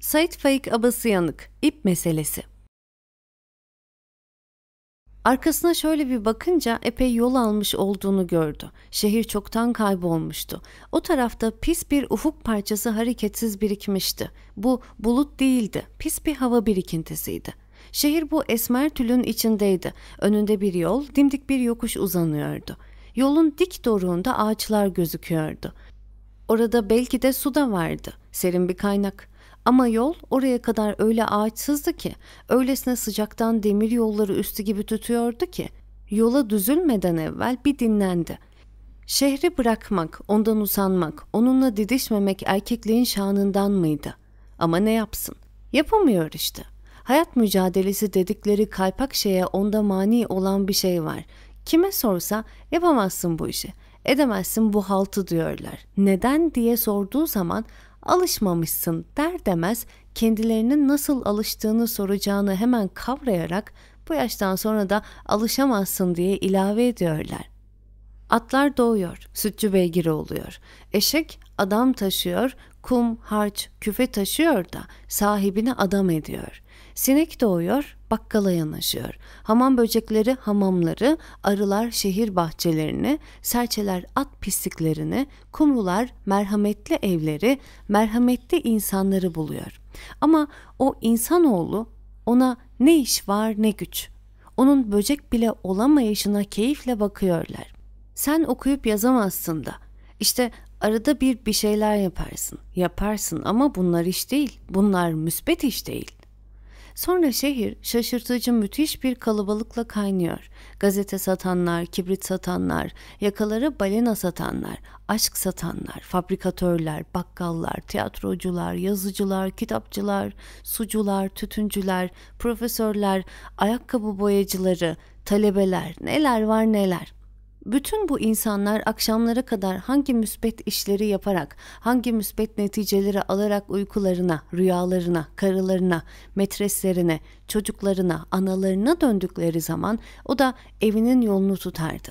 Sait Faik Abasıyanık, İp Meselesi Arkasına şöyle bir bakınca epey yol almış olduğunu gördü. Şehir çoktan kaybolmuştu. O tarafta pis bir ufuk parçası hareketsiz birikmişti. Bu bulut değildi, pis bir hava birikintisiydi. Şehir bu esmer tülün içindeydi. Önünde bir yol, dimdik bir yokuş uzanıyordu. Yolun dik doruğunda ağaçlar gözüküyordu. Orada belki de su da vardı, serin bir kaynak. Ama yol oraya kadar öyle ağaçsızdı ki, öylesine sıcaktan demir yolları üstü gibi tutuyordu ki, yola düzülmeden evvel bir dinlendi. Şehri bırakmak, ondan usanmak, onunla didişmemek erkekliğin şanından mıydı? Ama ne yapsın? Yapamıyor işte. Hayat mücadelesi dedikleri kaypak şeye onda mani olan bir şey var. Kime sorsa yapamazsın bu işi, edemezsin bu haltı diyorlar. Neden diye sorduğu zaman alışmamışsın der demez kendilerinin nasıl alıştığını soracağını hemen kavrayarak bu yaştan sonra da alışamazsın diye ilave ediyorlar. Atlar doğuyor, sütçü beygiri oluyor. Eşek adam taşıyor, kum, harç, küfe taşıyor da sahibini adam ediyor. Sinek doğuyor, bakkala yanaşıyor. Hamam böcekleri hamamları, arılar şehir bahçelerini, serçeler at pisliklerini, kumrular merhametli evleri, merhametli insanları buluyor. Ama o insanoğlu ona ne iş var ne güç. Onun böcek bile olamayışına keyifle bakıyorlar. Sen okuyup yazamazsın da. İşte arada bir bir şeyler yaparsın. Yaparsın ama bunlar iş değil. Bunlar müsbet iş değil. Sonra şehir şaşırtıcı müthiş bir kalabalıkla kaynıyor. Gazete satanlar, kibrit satanlar, yakalara balina satanlar, aşk satanlar, fabrikatörler, bakkallar, tiyatrocular, yazıcılar, kitapçılar, sucular, tütüncüler, profesörler, ayakkabı boyacıları, talebeler, neler var neler. Bütün bu insanlar akşamlara kadar hangi müsbet işleri yaparak, hangi müsbet neticeleri alarak uykularına, rüyalarına, karılarına, metreslerine, çocuklarına, analarına döndükleri zaman o da evinin yolunu tutardı.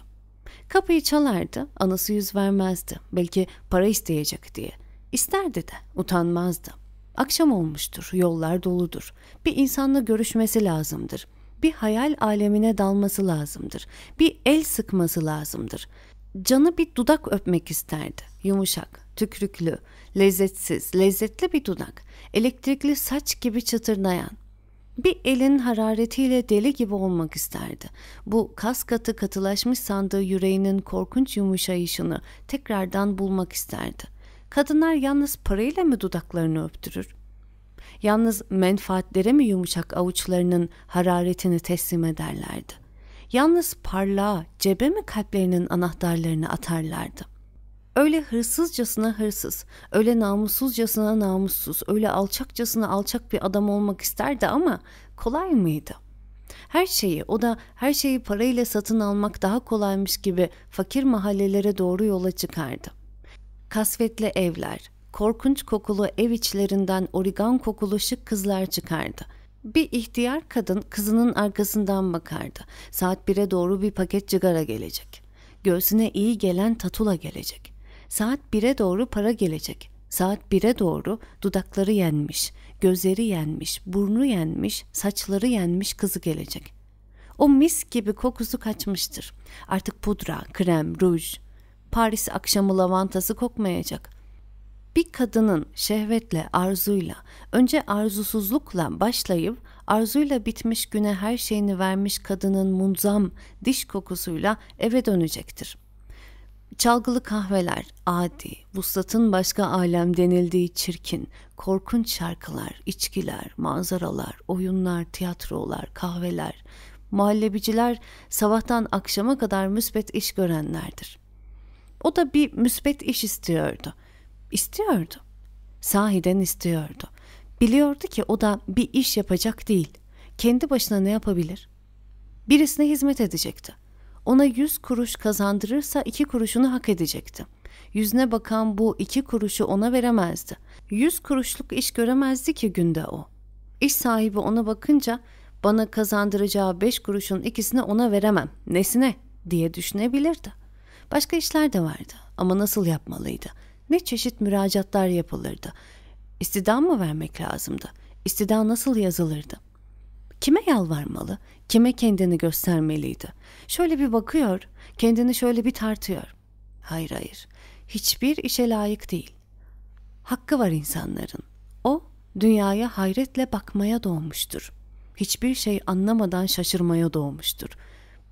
Kapıyı çalardı, anası yüz vermezdi. Belki para isteyecek diye. İsterdi de, utanmazdı. Akşam olmuştur, yollar doludur. Bir insanla görüşmesi lazımdır.'' bir hayal alemine dalması lazımdır. Bir el sıkması lazımdır. Canı bir dudak öpmek isterdi. Yumuşak, tükrüklü, lezzetsiz, lezzetli bir dudak. Elektrikli saç gibi çıtırdayan. Bir elin hararetiyle deli gibi olmak isterdi. Bu kas katı katılaşmış sandığı yüreğinin korkunç yumuşayışını tekrardan bulmak isterdi. Kadınlar yalnız parayla mı dudaklarını öptürür? Yalnız menfaatlere mi yumuşak avuçlarının hararetini teslim ederlerdi? Yalnız parlağa, cebe mi kalplerinin anahtarlarını atarlardı? Öyle hırsızcasına hırsız, öyle namussuzcasına namussuz, öyle alçakcasına alçak bir adam olmak isterdi ama kolay mıydı? Her şeyi, o da her şeyi parayla satın almak daha kolaymış gibi fakir mahallelere doğru yola çıkardı kasvetli evler, korkunç kokulu ev içlerinden origan kokulu şık kızlar çıkardı. Bir ihtiyar kadın kızının arkasından bakardı. Saat bir'e doğru bir paket cigara gelecek. Göğsüne iyi gelen tatula gelecek. Saat bir'e doğru para gelecek. Saat bir'e doğru dudakları yenmiş, gözleri yenmiş, burnu yenmiş, saçları yenmiş kızı gelecek. O mis gibi kokusu kaçmıştır. Artık pudra, krem, ruj, Paris akşamı lavantası kokmayacak. Bir kadının şehvetle, arzuyla, önce arzusuzlukla başlayıp arzuyla bitmiş güne her şeyini vermiş kadının munzam diş kokusuyla eve dönecektir. Çalgılı kahveler, adi, vuslatın başka alem denildiği çirkin, korkunç şarkılar, içkiler, manzaralar, oyunlar, tiyatrolar, kahveler, mahallebiciler sabahtan akşama kadar müsbet iş görenlerdir. O da bir müsbet iş istiyordu.'' İstiyordu. Sahiden istiyordu. Biliyordu ki o da bir iş yapacak değil. Kendi başına ne yapabilir? Birisine hizmet edecekti. Ona yüz kuruş kazandırırsa iki kuruşunu hak edecekti. Yüzüne bakan bu iki kuruşu ona veremezdi. Yüz kuruşluk iş göremezdi ki günde o. İş sahibi ona bakınca bana kazandıracağı beş kuruşun ikisini ona veremem. Nesine? diye düşünebilirdi. Başka işler de vardı ama nasıl yapmalıydı? ne çeşit müracaatlar yapılırdı. İstidam mı vermek lazımdı? İstidam nasıl yazılırdı? Kime yalvarmalı? Kime kendini göstermeliydi? Şöyle bir bakıyor, kendini şöyle bir tartıyor. Hayır hayır, hiçbir işe layık değil. Hakkı var insanların. O, dünyaya hayretle bakmaya doğmuştur. Hiçbir şey anlamadan şaşırmaya doğmuştur.''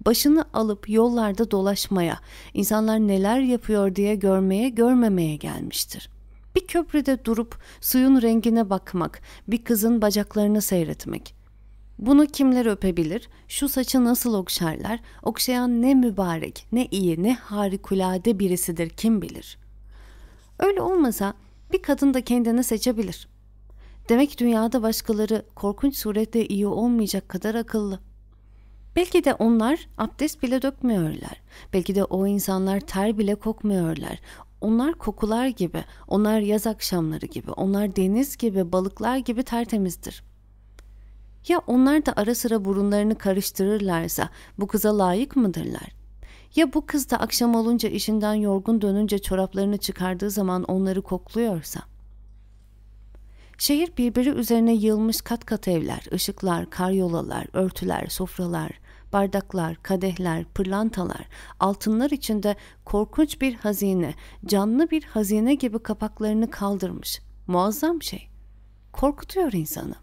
başını alıp yollarda dolaşmaya, insanlar neler yapıyor diye görmeye, görmemeye gelmiştir. Bir köprüde durup suyun rengine bakmak, bir kızın bacaklarını seyretmek. Bunu kimler öpebilir? Şu saçı nasıl okşarlar? Okşayan ne mübarek, ne iyi, ne harikulade birisidir kim bilir? Öyle olmasa bir kadın da kendini seçebilir. Demek dünyada başkaları korkunç surette iyi olmayacak kadar akıllı.'' Belki de onlar abdest bile dökmüyorlar. Belki de o insanlar ter bile kokmuyorlar. Onlar kokular gibi, onlar yaz akşamları gibi, onlar deniz gibi, balıklar gibi tertemizdir. Ya onlar da ara sıra burunlarını karıştırırlarsa bu kıza layık mıdırlar? Ya bu kız da akşam olunca işinden yorgun dönünce çoraplarını çıkardığı zaman onları kokluyorsa? Şehir birbiri üzerine yığılmış kat kat evler, ışıklar, karyolalar, örtüler, sofralar, Bardaklar, kadehler, pırlantalar, altınlar içinde korkunç bir hazine, canlı bir hazine gibi kapaklarını kaldırmış. Muazzam şey. Korkutuyor insanı.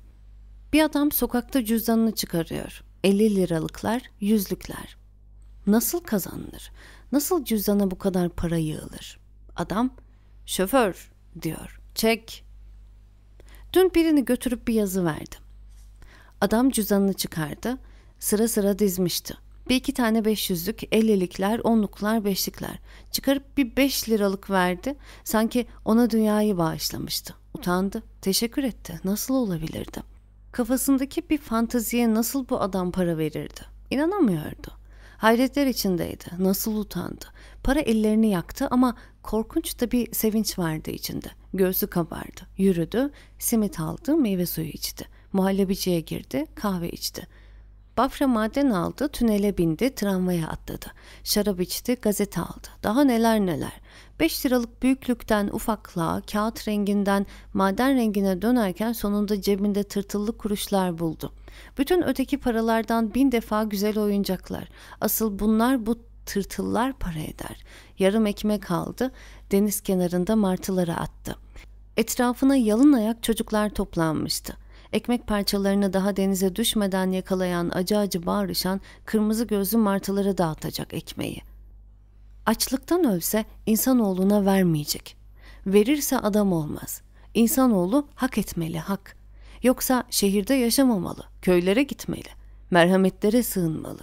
Bir adam sokakta cüzdanını çıkarıyor. 50 liralıklar, yüzlükler. Nasıl kazanılır? Nasıl cüzdana bu kadar para yığılır? Adam, şoför diyor. Çek. Dün birini götürüp bir yazı verdim. Adam cüzdanını çıkardı sıra sıra dizmişti. Bir iki tane beş yüzlük, ellilikler, onluklar, beşlikler. Çıkarıp bir beş liralık verdi. Sanki ona dünyayı bağışlamıştı. Utandı, teşekkür etti. Nasıl olabilirdi? Kafasındaki bir fanteziye nasıl bu adam para verirdi? İnanamıyordu. Hayretler içindeydi. Nasıl utandı. Para ellerini yaktı ama korkunç da bir sevinç vardı içinde. Göğsü kabardı. Yürüdü, simit aldı, meyve suyu içti. Muhallebiciye girdi, kahve içti. Bafra maden aldı, tünele bindi, tramvaya atladı. Şarap içti, gazete aldı. Daha neler neler. Beş liralık büyüklükten ufaklığa, kağıt renginden maden rengine dönerken sonunda cebinde tırtıllı kuruşlar buldu. Bütün öteki paralardan bin defa güzel oyuncaklar. Asıl bunlar bu tırtıllar para eder. Yarım ekmek aldı, deniz kenarında martıları attı. Etrafına yalın ayak çocuklar toplanmıştı ekmek parçalarını daha denize düşmeden yakalayan acı acı bağırışan kırmızı gözlü martılara dağıtacak ekmeği. Açlıktan ölse insanoğluna vermeyecek. Verirse adam olmaz. İnsanoğlu hak etmeli hak. Yoksa şehirde yaşamamalı, köylere gitmeli, merhametlere sığınmalı.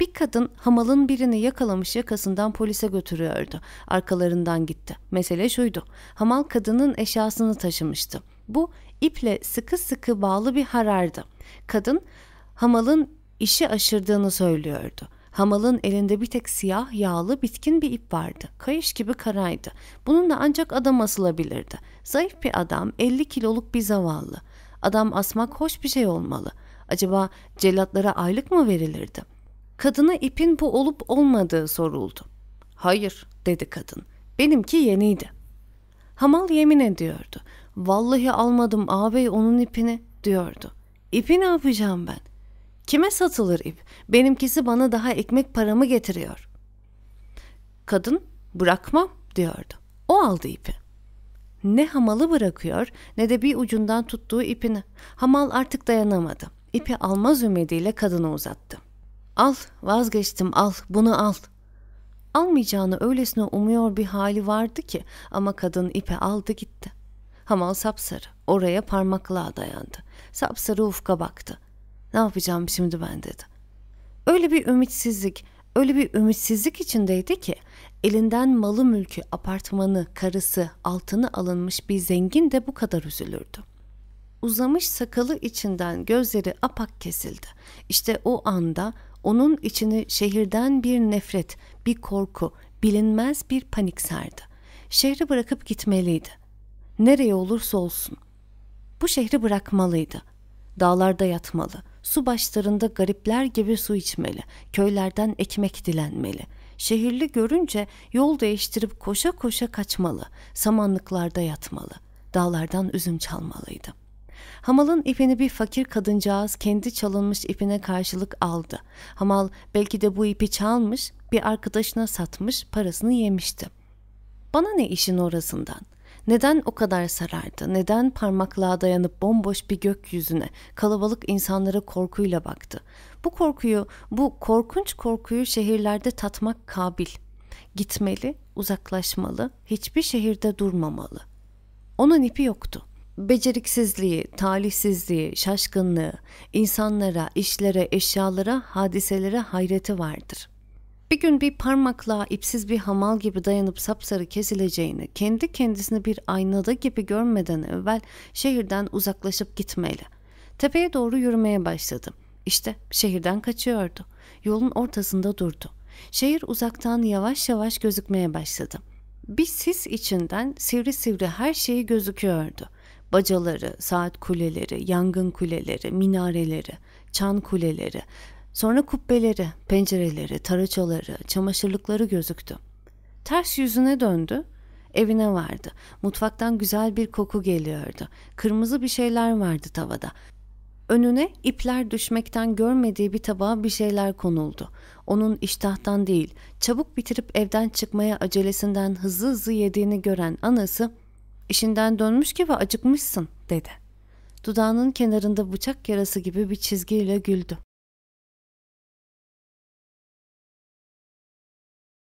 Bir kadın hamalın birini yakalamış yakasından polise götürüyordu. Arkalarından gitti. Mesele şuydu. Hamal kadının eşyasını taşımıştı. Bu iple sıkı sıkı bağlı bir harardı. Kadın hamalın işi aşırdığını söylüyordu. Hamalın elinde bir tek siyah, yağlı, bitkin bir ip vardı. Kayış gibi karaydı. Bununla ancak adam asılabilirdi. Zayıf bir adam, 50 kiloluk bir zavallı. Adam asmak hoş bir şey olmalı. Acaba celatlara aylık mı verilirdi? Kadına ipin bu olup olmadığı soruldu. Hayır, dedi kadın. Benimki yeniydi. Hamal yemin ediyordu. Vallahi almadım ağabey onun ipini diyordu. İpi ne yapacağım ben? Kime satılır ip? Benimkisi bana daha ekmek paramı getiriyor. Kadın bırakmam diyordu. O aldı ipi. Ne hamalı bırakıyor ne de bir ucundan tuttuğu ipini. Hamal artık dayanamadı. İpi almaz ümidiyle kadına uzattı. Al vazgeçtim al bunu al. Almayacağını öylesine umuyor bir hali vardı ki ama kadın ipi aldı gitti. Hamal sapsarı. Oraya parmaklığa dayandı. Sapsarı ufka baktı. Ne yapacağım şimdi ben dedi. Öyle bir ümitsizlik, öyle bir ümitsizlik içindeydi ki elinden malı mülkü, apartmanı, karısı, altını alınmış bir zengin de bu kadar üzülürdü. Uzamış sakalı içinden gözleri apak kesildi. İşte o anda onun içini şehirden bir nefret, bir korku, bilinmez bir panik sardı. Şehri bırakıp gitmeliydi. Nereye olursa olsun. Bu şehri bırakmalıydı. Dağlarda yatmalı, su başlarında garipler gibi su içmeli, köylerden ekmek dilenmeli. Şehirli görünce yol değiştirip koşa koşa kaçmalı, samanlıklarda yatmalı, dağlardan üzüm çalmalıydı.'' Hamal'ın ipini bir fakir kadıncağız kendi çalınmış ipine karşılık aldı. Hamal belki de bu ipi çalmış, bir arkadaşına satmış, parasını yemişti. Bana ne işin orasından? Neden o kadar sarardı? Neden parmaklığa dayanıp bomboş bir gökyüzüne, kalabalık insanlara korkuyla baktı? Bu korkuyu, bu korkunç korkuyu şehirlerde tatmak kabil. Gitmeli, uzaklaşmalı, hiçbir şehirde durmamalı. Onun ipi yoktu beceriksizliği, talihsizliği, şaşkınlığı, insanlara, işlere, eşyalara, hadiselere hayreti vardır. Bir gün bir parmakla ipsiz bir hamal gibi dayanıp sapsarı kesileceğini, kendi kendisini bir aynada gibi görmeden evvel şehirden uzaklaşıp gitmeli. Tepeye doğru yürümeye başladım. İşte şehirden kaçıyordu. Yolun ortasında durdu. Şehir uzaktan yavaş yavaş gözükmeye başladı. Bir sis içinden sivri sivri her şeyi gözüküyordu. Bacaları, saat kuleleri, yangın kuleleri, minareleri, çan kuleleri, Sonra kubbeleri, pencereleri, taraçaları, çamaşırlıkları gözüktü. Ters yüzüne döndü, evine vardı. Mutfaktan güzel bir koku geliyordu. Kırmızı bir şeyler vardı tavada. Önüne ipler düşmekten görmediği bir tabağa bir şeyler konuldu. Onun iştahtan değil, çabuk bitirip evden çıkmaya acelesinden hızlı hızlı yediğini gören anası, işinden dönmüş gibi acıkmışsın.'' dedi. Dudağının kenarında bıçak yarası gibi bir çizgiyle güldü.